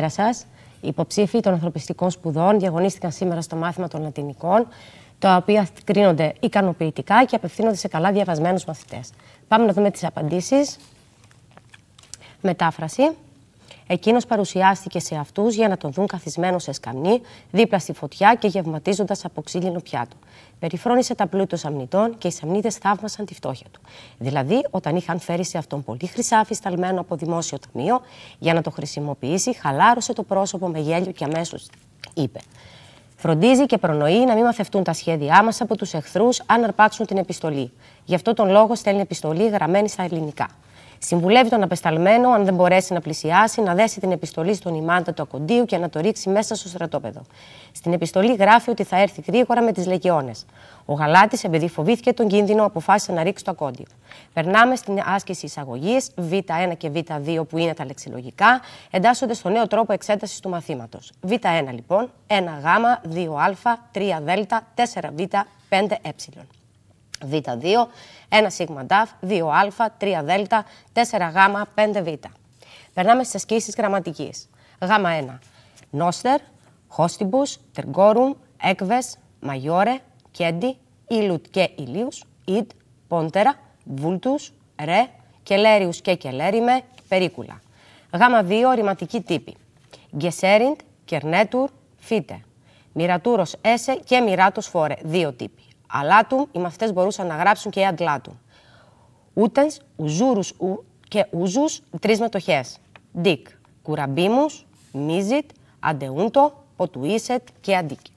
καλησπέρα σας. υποψήφοι των ανθρωπιστικών σπουδών διαγωνίστηκαν σήμερα στο μάθημα των Λατινικών, τα οποία κρίνονται ικανοποιητικά και απευθύνονται σε καλά διαβασμένους μαθητές. Πάμε να δούμε τις απαντήσεις. Μετάφραση. Εκείνος παρουσιάστηκε σε αυτούς για να τον δουν καθισμένο σε σκαμνί, δίπλα στη φωτιά και γευματίζοντας από ξύλινο πιάτο. Περιφρόνησε τα των αμνητών και οι σαμνίτε θαύμασαν τη φτώχεια του. Δηλαδή, όταν είχαν φέρει σε αυτόν πολύ χρυσάφι σταλμένο από δημόσιο ταμείο για να το χρησιμοποιήσει, χαλάρωσε το πρόσωπο με γέλιο και αμέσως είπε. Φροντίζει και προνοεί να μην μαθευτούν τα σχέδιά μας από τους εχθρούς αν αρπάξουν την επιστολή. Γι' αυτό τον λόγο στέλνει επιστολή γραμμένη στα ελληνικά. Συμβουλεύει τον απεσταλμένο, αν δεν μπορέσει να πλησιάσει, να δέσει την επιστολή στον ημάντα του Ακοντίου και να το ρίξει μέσα στο στρατόπεδο. Στην επιστολή γράφει ότι θα έρθει γρήγορα με τις λεκαιώνε. Ο Γαλάτης, επειδή φοβήθηκε τον κίνδυνο, αποφάσισε να ρίξει το Ακόντιο. Περνάμε στην άσκηση εισαγωγής, Β1 και Β2 που είναι τα λεξιλογικά, εντάσσονται στο νέο τρόπο εξέτασης του μαθήματος. Β1 λοιπόν, 1Γ, 2α, 3Δ, 4Β, 5Ε. Β2, 1 σίγμα ΤΑΦ, 2α, 3 δέλτα, 4 γ, 5 β. Περνάμε στις ασκήσεις γραμματικής. Γ1. Νόστερ, χόστιμπους, τεργόρουμ, έκβες, μαγιόρε, κέντι, ήλουτ και ηλίους, ιντ, πόντερα, βούλτους, ρε, κελέριους και κελέριμε, περίκουλα. Γ2. Ρηματική τύπη. Γκεσέριντ, κερνέτουρ, φίτε. Μυρατούρος έσε και μυρατος φόρε. Δύο τύποι αλλά του οι μαθητές μπορούσαν να γράψουν και αντλά του. Ούτες ουζούρους ου και ουζούς, τρεις μετοχές. δικ, κουραμπίμους, μίζιτ, αντεούντο, ποτουίσετ και αντίκη.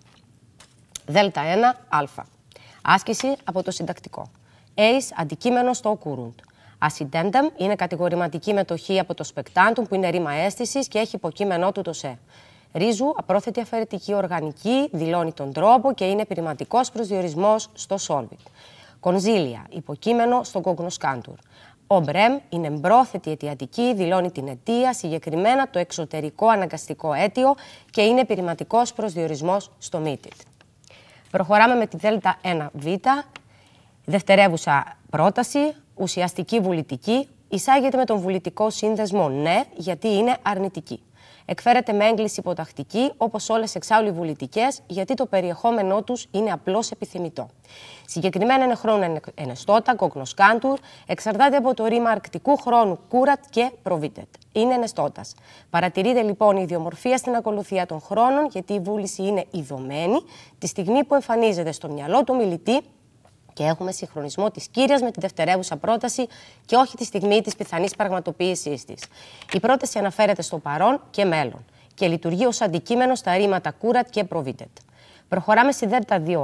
Δέλτα 1, α. Άσκηση από το συντακτικό. έις αντικείμενο στο κουρούντ. Ασυντέντεμ είναι κατηγορηματική μετοχή από το σπεκτάντουμ που είναι ρήμα αίσθησης και έχει υποκείμενό του το σε. Ρίζου, απρόθετη αφαιρετική οργανική, δηλώνει τον τρόπο και είναι πειρηματικό προσδιορισμός στο σόλβιτ. Κονζίλια, υποκείμενο στον κόκκινο Ο Μπρέμ είναι εμπρόθετη αιτιατική, δηλώνει την αιτία, συγκεκριμένα το εξωτερικό αναγκαστικό αίτιο και είναι πειρηματικό προσδιορισμός στο μύτη. Προχωράμε με τη Δέλτα 1Β, δευτερεύουσα πρόταση, ουσιαστική βουλητική, εισάγεται με τον βουλητικό σύνδεσμο ναι, γιατί είναι αρνητική εκφέρεται με έγκληση υποτακτική, όπως όλες εξάλλου οι βουλητικές, γιατί το περιεχόμενό τους είναι απλώς επιθυμητό. Συγκεκριμένα είναι χρόνο ενεστώτα, κάντουρ, εξαρτάται από το ρήμα αρκτικού χρόνου κούρατ και προβίτετ. Είναι ενεστώτας. Παρατηρείται λοιπόν η ιδιομορφία στην ακολουθία των χρόνων, γιατί η βούληση είναι ιδωμένη, τη στιγμή που εμφανίζεται στο μυαλό του μιλητή και έχουμε συγχρονισμό της κύριας με τη δευτερεύουσα πρόταση και όχι τη στιγμή της πιθανής πραγματοποίησής της. Η πρόταση αναφέρεται στο παρόν και μέλλον και λειτουργεί ως αντικείμενο στα ρήματα κούρατ και προβίτετ. Προχωράμε στη ΔΕΛΤΑ 2α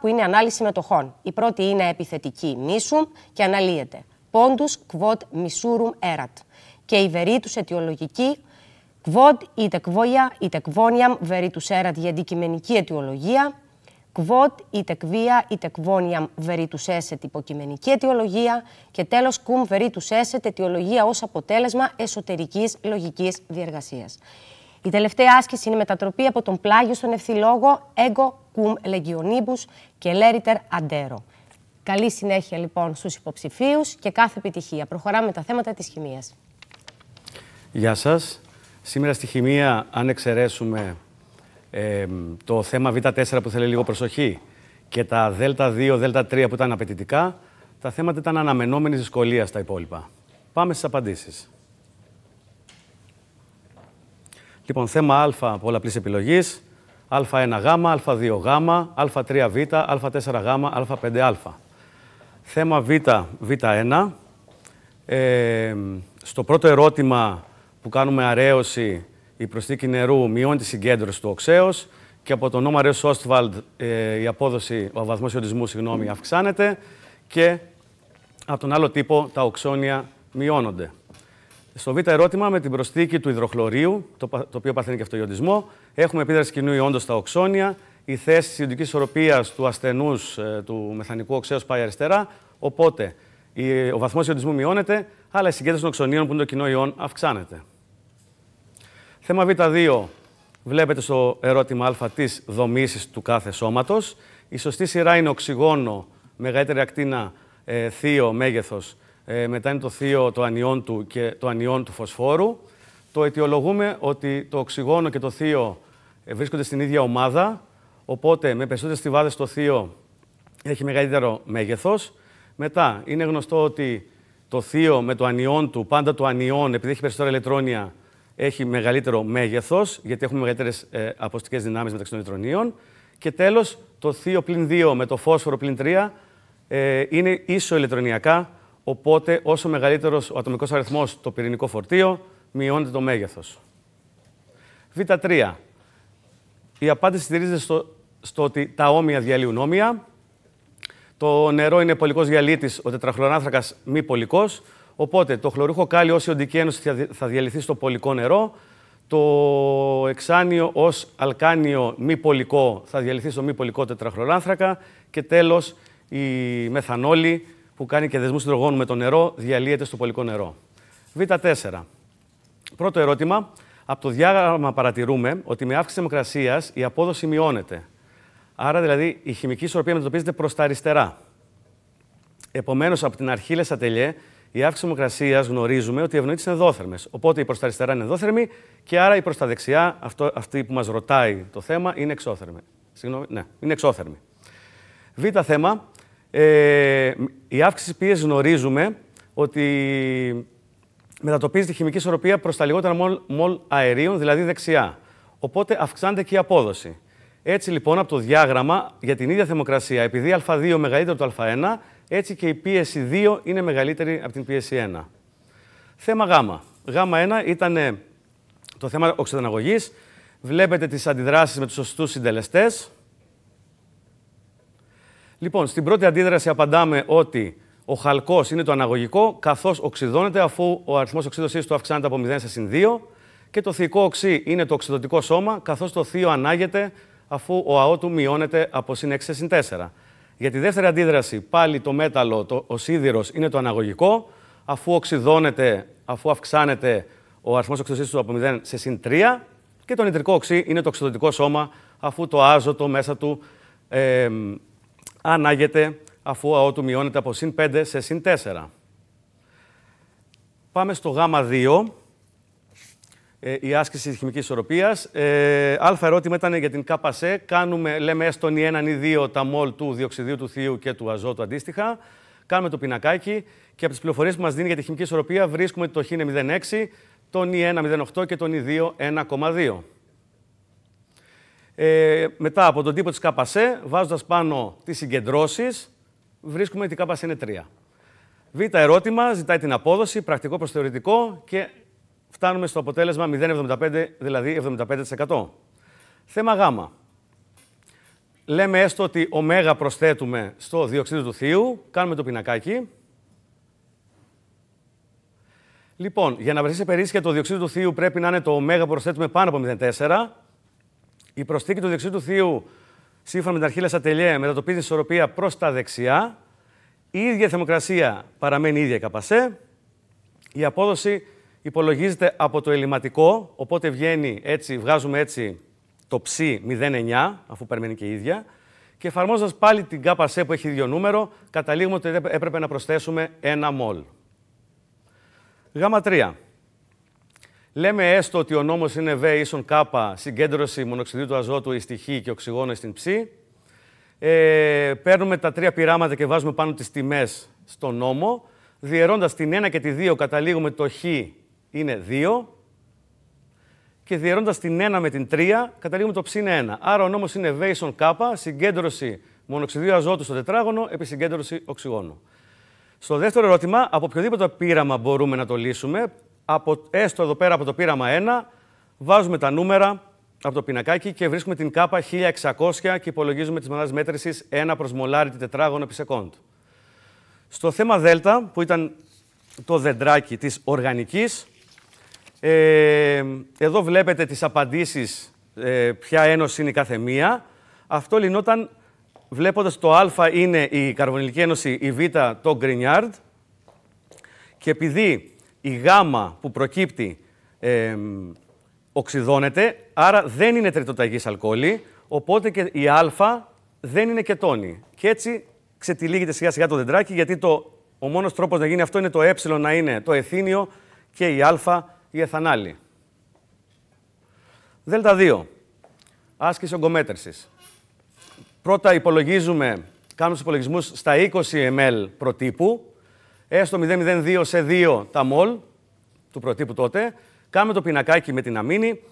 που είναι ανάλυση μετοχών. Η πρώτη είναι επιθετική μίσουμ και αναλύεται. Πόντους κβότ μισούρουμ έρατ. Και η βερή αιτιολογική κβότ είτε κβόια είτε κβόνιαμ βερή έρατ για αντικειμενική αιτιολογία «κβοτ είτε κβία είτε βερί τους έσετ» υποκειμενική αιτιολογία και τέλος κουμ του εσετ αιτιολογία ως αποτέλεσμα εσωτερικής λογικής διεργασίας. Η τελευταία άσκηση είναι μετατροπή από τον πλάγιο στον ευθυλόγο εγκο κουμ λεγιονίμπου και λέριτερ αντέρο. Καλή συνέχεια λοιπόν στους υποψηφίους και κάθε επιτυχία. Προχωράμε τα θέματα της χημίας. Γεια σας. Σήμερα στη χημεία, αν εξαιρέσουμε ε, το θέμα Β4 που θέλει λίγο προσοχή και τα Δ2, Δ3 που ήταν απαιτητικά, τα θέματα ήταν αναμενόμενης δυσκολίας στα υπόλοιπα. Πάμε στις απαντήσεις. Λοιπόν, θέμα Α πολλαπλή επιλογή. Α1Γ, Α2Γ, Α3Β, Α4Γ, Α5Α. Θέμα Β, Β1. Ε, στο πρώτο ερώτημα που κάνουμε αρέωση η προσθήκη νερού μειώνει τη συγκέντρωση του οξέως και από τον νόμα Ρέο η απόδοση, ο βαθμός ιοντισμού συγγνώμη, αυξάνεται και από τον άλλο τύπο τα οξόνια μειώνονται. Στο β' ερώτημα, με την προσθήκη του υδροχλωρίου, το, το οποίο παθαίνει και ιωτισμό, έχουμε επίδραση κοινού ιόντος στα οξόνια, η θέση της ιδιωτική ισορροπίας του ασθενούς ε, του μεθανικού οξέως πάει αριστερά. Οπότε ο βαθμός ιοντισμού μειώνεται, αλλά η συγκέντρωση των οξονίων που είναι το κοινό ιόν αυξάνεται. Θέμα Β2. Βλέπετε στο ερώτημα α της δομή του κάθε σώματος. Η σωστή σειρά είναι οξυγόνο, μεγαλύτερη ακτίνα, ε, θείο, μέγεθος, Ε, μετά είναι το θείο, το ανιόν του και το ανιόν του φωσφόρου. Το αιτιολογούμε ότι το οξυγόνο και το θείο ε, βρίσκονται στην ίδια ομάδα, οπότε με περισσότερες στιβάδες το θείο έχει μεγαλύτερο μέγεθος. Μετά είναι γνωστό ότι το θείο με το ανιόν του, πάντα το ανιόν, επειδή έχει περισσότερα ηλεκτρόνια, έχει μεγαλύτερο μέγεθος, γιατί έχουμε μεγαλύτερες ε, αποστικές δυνάμεις μεταξύ των νητρονίων. Και τέλος, το θείο πλην 2 με το φόσφορο πλην 3 ε, είναι ίσο ηλεκτρονιακά. Οπότε, όσο μεγαλύτερος ο ατομικός αριθμός το πυρηνικό φορτίο, μειώνεται το μέγεθος. Β3. Η απάντηση στηρίζεται στο, στο ότι τα όμοια διαλύουν όμοια. Το νερό είναι πολικός διαλύτη ο τετραχλωράνθρακα μη πολικός. Οπότε το χλωρούχο κάλιο ως ιοντική ένωση θα διαλυθεί στο πολικό νερό, το εξάνιο ως αλκάνιο μη πολικό θα διαλυθεί στο μη πολικό τετραχλωράνθρακα. και τέλος η μεθανόλη που κάνει και δεσμούς συντρογόνου με το νερό διαλύεται στο πολικό νερό. Β4. Πρώτο ερώτημα. Από το διάγραμμα παρατηρούμε ότι με αύξηση θερμοκρασίας η απόδοση μειώνεται. Άρα δηλαδή η χημική ισορροπία μετατοπίζεται προς τα αριστερά. Επομένως, από την αρχή λες η αύξηση δημοκρασία γνωρίζουμε ότι οι ευνοίτε είναι Οπότε η προς τα αριστερά είναι δόθερμη και άρα η προς τα δεξιά, αυτό, αυτή που μας ρωτάει το θέμα, είναι εξώθερμη. Συγγνώμη, ναι, είναι εξώθερμη. Β θέμα. Ε, η αύξηση πίεσης γνωρίζουμε ότι μετατοπίζει τη χημική ισορροπία προς τα λιγότερα μολ, μολ αερίων, δηλαδή δεξιά. Οπότε αυξάνεται και η απόδοση. Έτσι λοιπόν από το διάγραμμα για την ίδια θερμοκρασία, επειδή α2 μεγαλύτερο το α1, έτσι και η πίεση 2 είναι μεγαλύτερη από την πίεση 1. Θέμα Γ. Γ1 ήταν το θέμα οξυδαναγωγής. Βλέπετε τις αντιδράσεις με τους σωστούς συντελεστές. Λοιπόν, στην πρώτη αντίδραση απαντάμε ότι ο χαλκός είναι το αναγωγικό, καθώς οξυδώνεται, αφού ο αριθμός οξύδωσής του αυξάνεται από 0 σε συν 2. Και το θηικό οξύ είναι το οξυδωτικό σώμα, καθώς το θείο ανάγεται, αφού ο αό του μειώνεται από συν 6 σε συν 4. Για τη δεύτερη αντίδραση, πάλι το μέταλλο, το, ο σίδηρος, είναι το αναγωγικό. Αφού οξυδώνεται, αφού αυξάνεται ο αριθμός οξυδωσή του από 0 σε συν 3. Και το νητρικό οξύ είναι το οξυδωτικό σώμα, αφού το άζωτο μέσα του ε, ανάγεται, αφού ο αό του μειώνεται από συν 5 σε συν 4. Πάμε στο γάμα 2 ε, η άσκηση της χημικής ισορροπίας. Ε, αλφα ερώτημα ήταν για την ΚΑΠΑΣΕ. Κάνουμε, λέμε έστω ή έναν ή δύο τα μολ του διοξιδίου του θείου και του αζότου αντίστοιχα. Κάνουμε το πινακάκι και από τις πληροφορίες που μας δίνει για τη χημική ισορροπία βρίσκουμε ότι το χ 06, τον ή 108 και τον ή 2 1,2. Ε, μετά από τον τύπο της ΚΑΠΑΣΕ, βάζοντας πάνω τις συγκεντρώσεις, βρίσκουμε ότι η ΚΑΠΑΣΕ είναι 3. Β' ερώτημα, ζητάει την απόδοση, πρακτικό προς θεωρητικό και φτάνουμε στο αποτέλεσμα 0,75, δηλαδή 75%. Θέμα Γ. Λέμε έστω ότι ω προσθέτουμε στο διοξείδιο του θείου, κάνουμε το πινακάκι. Λοιπόν, για να βρεθείς σε περίσσια το διοξείδιο του θείου πρέπει να είναι το ωμέγα που προσθέτουμε πάνω από 0,4. Η προσθήκη του διοξείδιου του θείου, σύμφωνα με την αρχή Λασατελιέ, μετατοπίζει την ισορροπία προς τα δεξιά. Η ίδια θερμοκρασία παραμένει η ίδια καπασέ. Η απόδοση υπολογίζεται από το ελληματικό, οπότε βγαίνει έτσι, βγάζουμε έτσι το ψ 09, αφού παίρνει και η ίδια, και εφαρμόζοντας πάλι την ΚΑΠΑΣΕ που έχει ίδιο νούμερο, καταλήγουμε ότι έπρεπε να προσθέσουμε ένα μολ. Γάμα 3. Λέμε έστω ότι ο νόμος είναι Β ίσον Κ, συγκέντρωση μονοξυδίου του αζότου, η Χ και οξυγόνο στην ψ. Ε, παίρνουμε τα τρία πειράματα και βάζουμε πάνω τις τιμές στον νόμο. Διαιρώντας την 1 και τη 2 καταλήγουμε το Χ είναι 2 και διαιρώντας την 1 με την 3, καταλήγουμε το ψ είναι 1. Άρα ο νόμος είναι Βέισον K, συγκέντρωση μονοξυδίου αζότου στο τετράγωνο επί συγκέντρωση οξυγόνου. Στο δεύτερο ερώτημα, από οποιοδήποτε πείραμα μπορούμε να το λύσουμε, από, έστω εδώ πέρα από το πείραμα 1, βάζουμε τα νούμερα από το πινακάκι και βρίσκουμε την κάπα 1600 και υπολογίζουμε τις μονάδες μέτρησης 1 προς μολάρι τη τετράγωνο επί σεκόντ. Στο θέμα Δ, που ήταν το δεντράκι της οργανικής, ε, εδώ βλέπετε τις απαντήσεις, ε, ποια ένωση είναι η καθεμία. Αυτό λυνόταν βλέποντας το α είναι η Καρβονιλική Ένωση, η β το Γκρινιάρντ. Και επειδή η γ που προκύπτει ε, οξυδώνεται, άρα δεν είναι τριτοταγής αλκοόλη, οπότε και η α δεν είναι κετόνη. Και έτσι ξετυλίγεται σιγά σιγά το δεντράκι, γιατί το, ο μόνος τρόπος να γίνει αυτό είναι το ε να είναι το εθήνιο και η α η εθανάλη. Δέλτα 2. Άσκηση ογκομέτρησης. Πρώτα υπολογίζουμε, κάνουμε τους υπολογισμούς στα 20 ml προτύπου, έστω 0,02 σε 2 τα μολ του προτύπου τότε. Κάνουμε το πινακάκι με την αμήνη.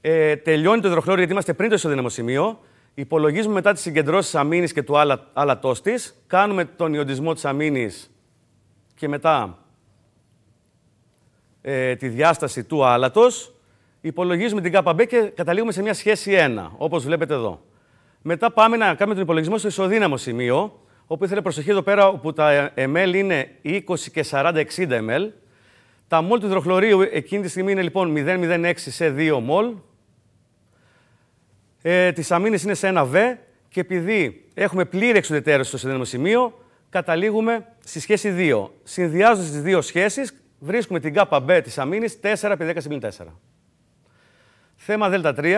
Ε, τελειώνει το υδροχλώριο γιατί είμαστε πριν το ισοδύναμο σημείο. Υπολογίζουμε μετά τις συγκεντρώσεις αμήνης και του άλατό τη. Κάνουμε τον ιοντισμό της αμήνης και μετά ε, τη διάσταση του άλατος, υπολογίζουμε την ΚΑΠΑΜΠΕ και καταλήγουμε σε μια σχέση 1, όπως βλέπετε εδώ. Μετά πάμε να κάνουμε τον υπολογισμό στο ισοδύναμο σημείο, όπου ήθελε προσοχή εδώ πέρα, όπου τα ml είναι 20 και 40-60 ml. Τα μολ του υδροχλωρίου εκείνη τη στιγμή είναι λοιπόν 0,06 σε 2 μολ. Ε, τις είναι σε 1 β και επειδή έχουμε πλήρη εξουδετερώση στο ισοδύναμο σημείο, καταλήγουμε στη σχέση 2. Συνδυάζοντας τις δύο σχέσεις βρίσκουμε την ΚΑΠΑ της αμήνης 4 επί 10 4. Θέμα Δ3,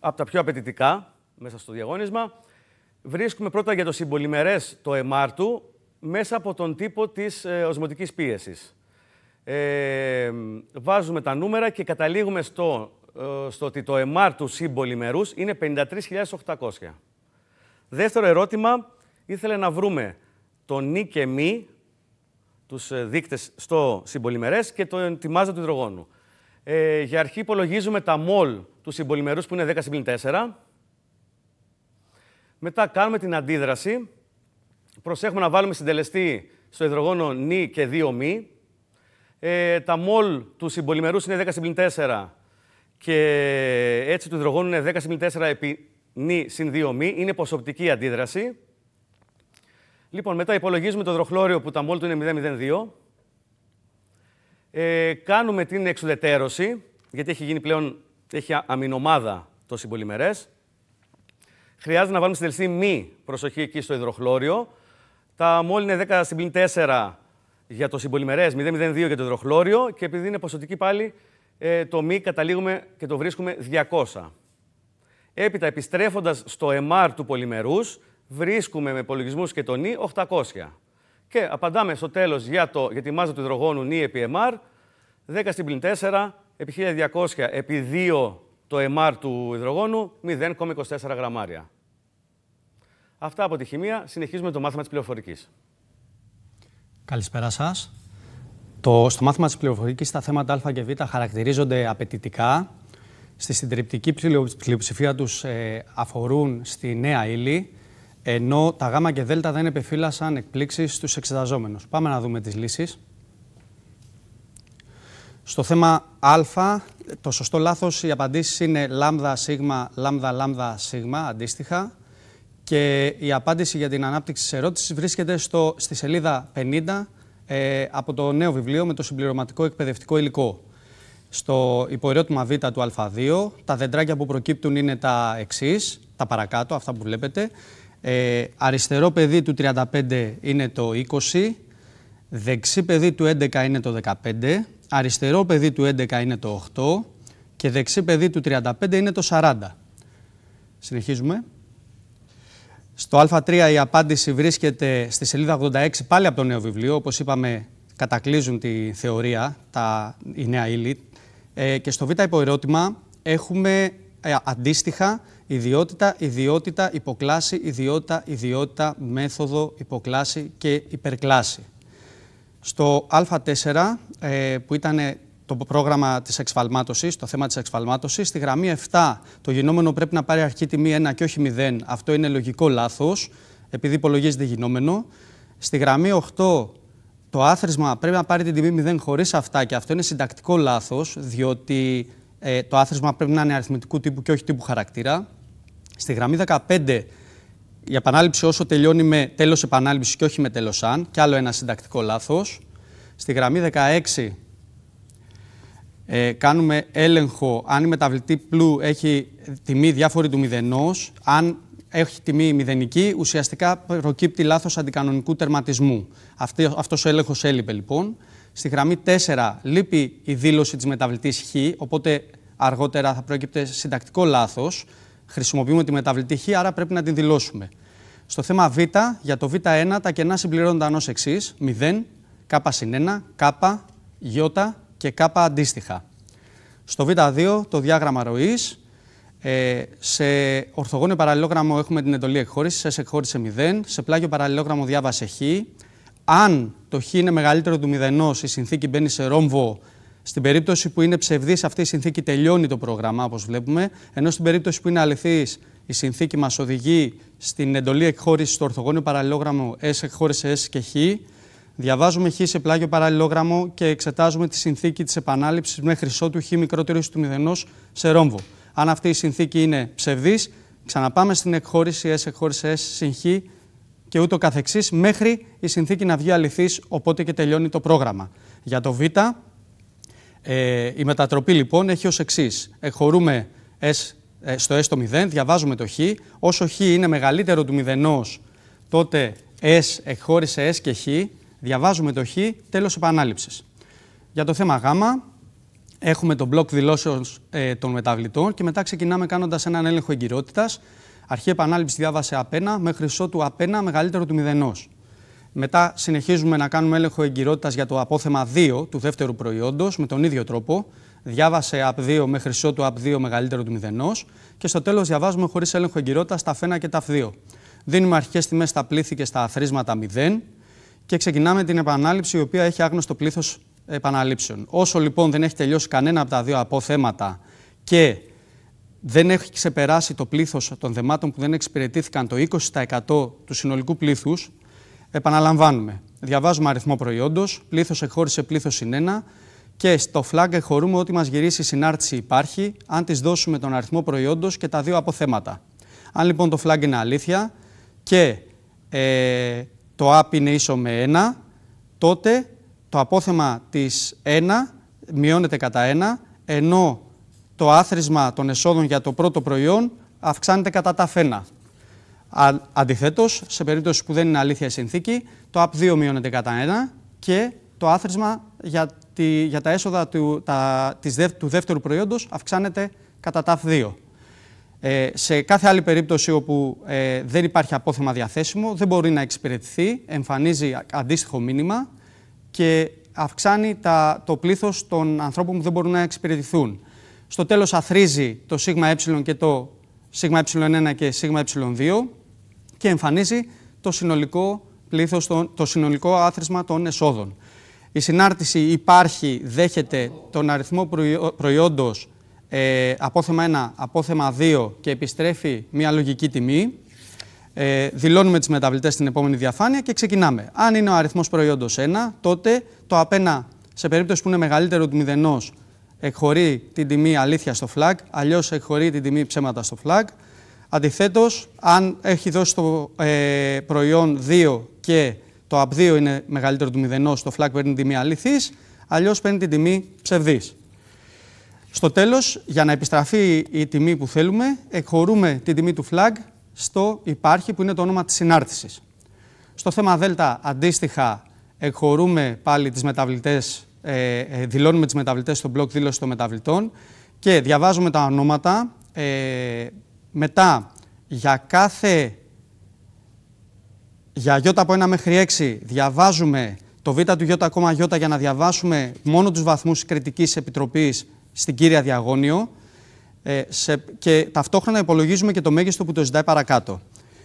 από τα πιο απαιτητικά μέσα στο διαγώνισμα, βρίσκουμε πρώτα για το συμπολιμερές το MR του μέσα από τον τύπο της ε, οσμοτικής πίεσης. Ε, βάζουμε τα νούμερα και καταλήγουμε στο, ε, στο ότι το MR του συμπολιμερούς είναι 53.800. Δεύτερο ερώτημα, ήθελε να βρούμε το νη και μη τους ε, δείκτες στο συμπολιμερές και το, τη του υδρογόνου. Ε, για αρχή υπολογίζουμε τα μολ του συμπολιμερούς που είναι 10 συμπλήν 4. Μετά κάνουμε την αντίδραση. Προσέχουμε να βάλουμε συντελεστή στο υδρογόνο νη και 2 μη. Ε, τα μολ του συμπολιμερούς είναι 10 συμπλήν 4 και έτσι του υδρογόνου είναι 10 συμπλήν 4 επί νη συν 2 μη. Είναι ποσοπτική αντίδραση. Λοιπόν, μετά υπολογίζουμε το δροχλώριο που τα μόλ του είναι 0,02. Ε, κάνουμε την εξουδετέρωση, γιατί έχει γίνει πλέον, έχει αμινομάδα το συμπολιμερές. Χρειάζεται να βάλουμε στην μη προσοχή εκεί στο υδροχλώριο. Τα μόλ είναι 10 συμπλήν 4 για το συμπολιμερές, 0,02 για το υδροχλώριο και επειδή είναι ποσοτική πάλι, ε, το μη καταλήγουμε και το βρίσκουμε 200. Έπειτα, επιστρέφοντας στο MR του πολυμερούς, βρίσκουμε με υπολογισμούς και το νη 800. Και απαντάμε στο τέλος για, το, για τη μάζα του υδρογόνου νη επί MR 10 στην πλην 4 επί 1200 επί 2 το MR του υδρογόνου 0,24 γραμμάρια. Αυτά από τη χημεία. Συνεχίζουμε το μάθημα της πληροφορικής. Καλησπέρα σας. Το, στο μάθημα της πληροφορικής τα θέματα α και β χαρακτηρίζονται απαιτητικά. Στη συντριπτική πλειοψηφία τους ε, αφορούν στη νέα ύλη ενώ τα Γ και Δ δεν επεφύλασαν εκπλήξεις στους εξεταζόμενους. Πάμε να δούμε τις λύσεις. Στο θέμα Α, το σωστό λάθος, οι απαντήσεις είναι λάμδα, σίγμα, λάμδα, λάμδα, σίγμα, αντίστοιχα. Και η απάντηση για την ανάπτυξη της ερώτησης βρίσκεται στο, στη σελίδα 50 ε, από το νέο βιβλίο με το συμπληρωματικό εκπαιδευτικό υλικό. Στο υποερώτημα Β του Α2, τα δεντράκια που προκύπτουν είναι τα εξής, τα παρακάτω, αυτά που βλέπετε. Ε, αριστερό παιδί του 35 είναι το 20, δεξί παιδί του 11 είναι το 15, αριστερό παιδί του 11 είναι το 8 και δεξί παιδί του 35 είναι το 40. Συνεχίζουμε. Στο Α3 η απάντηση βρίσκεται στη σελίδα 86 πάλι από το νέο βιβλίο. Όπως είπαμε κατακλείζουν τη θεωρία τα, η νέα ύλη. Ε, και στο Β υποερώτημα έχουμε ε, αντίστοιχα Ιδιότητα, ιδιότητα, υποκλάση, ιδιότητα, ιδιότητα, μέθοδο, υποκλάση και υπερκλάση. Στο Α4, ε, που ήταν το πρόγραμμα της εξφαλμάτωσης, το θέμα της εξφαλμάτωσης, στη γραμμή 7 το γινόμενο πρέπει να πάρει αρχή τιμή 1 και όχι 0. Αυτό είναι λογικό λάθος, επειδή υπολογίζεται γινόμενο. Στη γραμμή 8 το άθροισμα πρέπει να πάρει την τιμή 0 χωρίς αυτά και αυτό είναι συντακτικό λάθος, διότι ε, το άθροισμα πρέπει να είναι αριθμητικού τύπου και όχι τύπου χαρακτήρα. Στη γραμμή 15 η επανάληψη όσο τελειώνει με τέλος επανάληψης και όχι με τέλος αν, και άλλο ένα συντακτικό λάθος. Στη γραμμή 16 ε, κάνουμε έλεγχο αν η μεταβλητή πλου έχει τιμή διάφορη του μηδενός, αν έχει τιμή μηδενική, ουσιαστικά προκύπτει λάθος αντικανονικού τερματισμού. Αυτή, αυτός ο έλεγχος έλειπε λοιπόν. Στη γραμμή 4 λείπει η δήλωση της μεταβλητής χ, οπότε αργότερα θα πρόκειται συντακτικό λάθος χρησιμοποιούμε τη μεταβλητή χ, άρα πρέπει να την δηλώσουμε. Στο θέμα β, για το β1 τα κενά συμπληρώνονταν ως εξή 0, κ συν 1, κ, ι και κ αντίστοιχα. Στο β2 το διάγραμμα ροής. ε, σε ορθογώνιο παραλληλόγραμμο έχουμε την εντολή εκχώρησης, σε εκχώρησε 0, σε πλάγιο παραλληλόγραμμο διάβασε χ. Αν το χ είναι μεγαλύτερο του 0, η συνθήκη μπαίνει σε ρόμβο στην περίπτωση που είναι ψευδής αυτή η συνθήκη, τελειώνει το πρόγραμμα, όπως βλέπουμε. Ενώ στην περίπτωση που είναι αληθή, η συνθήκη μας οδηγεί στην εντολή εκχώρησης στο ορθογώνιο παραλληλόγραμμο S εκχώρηση S και Χ. Διαβάζουμε Χ σε πλάγιο παραλληλόγραμμο και εξετάζουμε τη συνθήκη της επανάληψης μέχρι ότου Χ μικρότερο του μηδενός σε ρόμβο. Αν αυτή η συνθήκη είναι ψευδής, ξαναπάμε στην εκχώρηση S εκχώρηση S συν Χ και ούτω καθεξής, μέχρι η συνθήκη να βγει αληθής οπότε και τελειώνει το πρόγραμμα. Για το Β, ε, η μετατροπή λοιπόν έχει ως εξής. Ε, χωρούμε S, ε, στο S το 0, διαβάζουμε το χ. Όσο χ είναι μεγαλύτερο του 0, τότε S εκχώρησε S και χ, διαβάζουμε το χ, τέλος επανάληψης. Για το θέμα γ, έχουμε τον μπλοκ δηλώσεων ε, των μεταβλητών και μετά ξεκινάμε κάνοντας έναν έλεγχο εγκυρότητας. Αρχή επανάληψης διάβασε απένα μέχρι ότου απένα μεγαλύτερο του μηδενός. Μετά συνεχίζουμε να κάνουμε έλεγχο εγκυρότητας για το απόθεμα 2 του δεύτερου προϊόντος με τον ίδιο τρόπο. Διάβασε AP2 με χρυσό του AP2 μεγαλύτερο του 0 και στο τέλος διαβάζουμε χωρίς έλεγχο εγκυρότητας τα φένα και τα 2. Δίνουμε αρχικέ τιμές στα πλήθη και στα αθρίσματα 0 και ξεκινάμε την επανάληψη η οποία έχει άγνωστο πλήθος επαναλήψεων. Όσο λοιπόν δεν έχει τελειώσει κανένα από τα δύο αποθέματα και δεν έχει ξεπεράσει το πλήθος των θεμάτων που δεν εξυπηρετήθηκαν το 20% του συνολικού πλήθους, Επαναλαμβάνουμε. Διαβάζουμε αριθμό προϊόντος, πλήθος εχώρισε πλήθος συν 1 και στο flag εχωρούμε ότι μας γυρίσει η συνάρτηση υπάρχει, αν της δώσουμε τον αριθμό προϊόντος και τα δύο αποθέματα. Αν λοιπόν το flag είναι αλήθεια και ε, το app είναι ίσο με 1, τότε το απόθεμα της 1 μειώνεται κατά 1, ενώ το άθροισμα των εσόδων για το πρώτο προϊόν αυξάνεται κατά τα φένα. Αντιθέτως, σε περίπτωση που δεν είναι αλήθεια η συνθήκη, το ΑΠ2 μειώνεται κατά ένα και το άθροισμα για, τη, για τα έσοδα του, τα, της, του δεύτερου προϊόντος αυξάνεται κατά τα 2 Ε, σε κάθε άλλη περίπτωση όπου ε, δεν υπάρχει απόθεμα διαθέσιμο, δεν μπορεί να εξυπηρετηθεί, εμφανίζει αντίστοιχο μήνυμα και αυξάνει τα, το πλήθος των ανθρώπων που δεν μπορούν να εξυπηρετηθούν. Στο τέλος αθροίζει το σίγμα ε και το σιγμα ε1 και σιγμα ε2 και εμφανίζει το συνολικό, πλήθος, το συνολικό άθροισμα των εσόδων. Η συνάρτηση υπάρχει, δέχεται τον αριθμό προϊόντος ε, απόθεμα 1, απόθεμα 2 και επιστρέφει μια λογική τιμή. Ε, δηλώνουμε τις μεταβλητές στην επόμενη διαφάνεια και ξεκινάμε. Αν είναι ο αριθμός προϊόντος 1, τότε το απένα σε περίπτωση που είναι μεγαλύτερο του μηδενός εκχωρεί την τιμή αλήθεια στο flag, αλλιώς εκχωρεί την τιμή ψέματα στο flag. Αντιθέτως, αν έχει δώσει το ε, προϊόν 2 και το απ 2 είναι μεγαλύτερο του 0, το flag παίρνει την τιμή αληθής, αλλιώς παίρνει την τιμή ψευδής. Στο τέλος, για να επιστραφεί η τιμή που θέλουμε, εκχωρούμε την τιμή του flag στο υπάρχει που είναι το όνομα της συνάρτησης. Στο θέμα δέλτα, αντίστοιχα, εκχωρούμε πάλι τις μεταβλητές, ε, ε δηλώνουμε τις μεταβλητές στο μπλοκ δήλωση των μεταβλητών και διαβάζουμε τα ονόματα, ε, μετά, για κάθε... Για ι από 1 μέχρι 6 διαβάζουμε το β του ι, ι για να διαβάσουμε μόνο τους βαθμούς κριτικής επιτροπής στην κύρια διαγώνιο ε, σε, και ταυτόχρονα υπολογίζουμε και το μέγιστο που το ζητάει παρακάτω.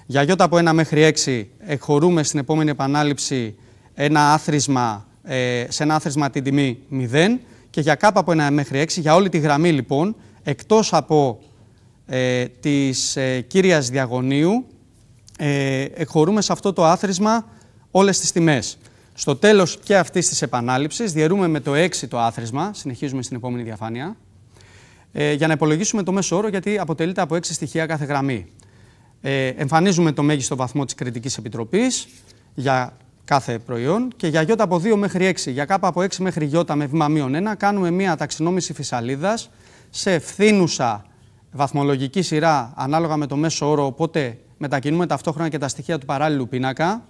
Για ι από 1 μέχρι 6 εχωρούμε στην επόμενη επανάληψη ένα άθροισμα, ε, σε ένα άθροισμα την τιμή 0 και για κ από 1 μέχρι 6, για όλη τη γραμμή λοιπόν, εκτός από ε, της ε, Κύριας Διαγωνίου ε, εκχωρούμε σε αυτό το άθροισμα όλες τις τιμές. Στο τέλος και αυτής της επανάληψης διαιρούμε με το 6 το άθροισμα, συνεχίζουμε στην επόμενη διαφάνεια, ε, για να υπολογίσουμε το μέσο όρο γιατί αποτελείται από 6 στοιχεία κάθε γραμμή. Ε, εμφανίζουμε το μέγιστο βαθμό της κριτικής επιτροπής για κάθε προϊόν και για Ι από 2 μέχρι 6, για Κ από 6 μέχρι γιώτα με βήμα μείον 1 κάνουμε μία ταξινόμηση φυσαλίδας σε ευθύνουσα βαθμολογική σειρά ανάλογα με το μέσο όρο, οπότε μετακινούμε ταυτόχρονα και τα στοιχεία του παράλληλου πίνακα.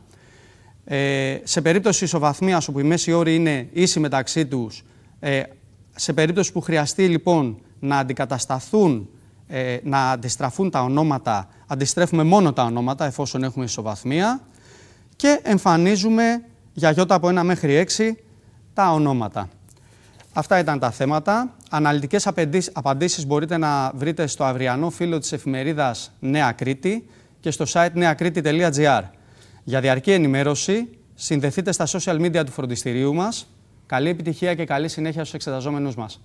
Ε, σε περίπτωση ισοβαθμίας όπου οι μέση όροι είναι ίση μεταξύ τους, ε, σε περίπτωση που χρειαστεί λοιπόν να αντικατασταθούν, ε, να αντιστραφούν τα ονόματα, αντιστρέφουμε μόνο τα ονόματα εφόσον έχουμε ισοβαθμία και εμφανίζουμε για γιώτα από 1 μέχρι 6 τα ονόματα. Αυτά ήταν τα θέματα. Αναλυτικές απαντήσεις μπορείτε να βρείτε στο αυριανό φίλο της εφημερίδας Νέα Κρήτη και στο site neakriti.gr. Για διαρκή ενημέρωση, συνδεθείτε στα social media του φροντιστηρίου μας. Καλή επιτυχία και καλή συνέχεια στους εξεταζόμενους μας.